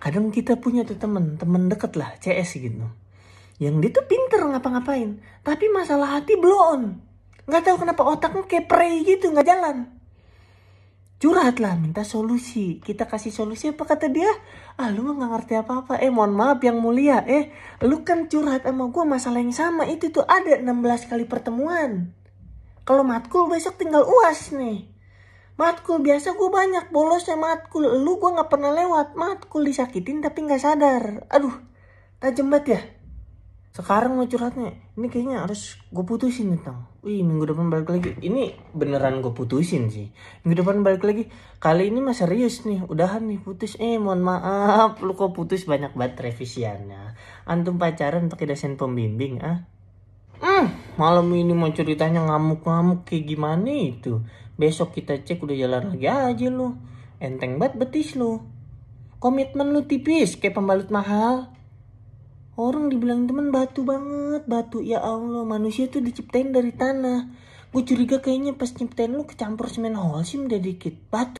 kadang kita punya tuh temen temen deket lah CS gitu yang dia tuh pinter ngapa-ngapain tapi masalah hati belum nggak tahu kenapa otaknya kayak prey gitu nggak jalan curhat lah minta solusi kita kasih solusi apa kata dia ah lu nggak ngerti apa apa eh mohon maaf yang mulia eh lu kan curhat sama gue masalah yang sama itu tuh ada 16 kali pertemuan kalau matkul besok tinggal uas nih matkul biasa gue banyak bolosnya matkul lu gue nggak pernah lewat matkul disakitin tapi nggak sadar aduh tajam banget ya sekarang mau curhatnya ini kayaknya harus gue putusin nih tau wih minggu depan balik lagi ini beneran gue putusin sih minggu depan balik lagi kali ini mah serius nih udahan nih putus eh mohon maaf lu kok putus banyak banget revisiannya antum pacaran pakai dosen pembimbing ah hmm malam ini mau ceritanya ngamuk-ngamuk kayak gimana itu Besok kita cek udah jalan lagi aja lu. Enteng banget betis lu. Komitmen lu tipis kayak pembalut mahal. Orang dibilang temen batu banget, batu. Ya Allah, manusia tuh diciptain dari tanah. Gue curiga kayaknya pas nyiptain lu kecampur semen sih udah dikit. Batu.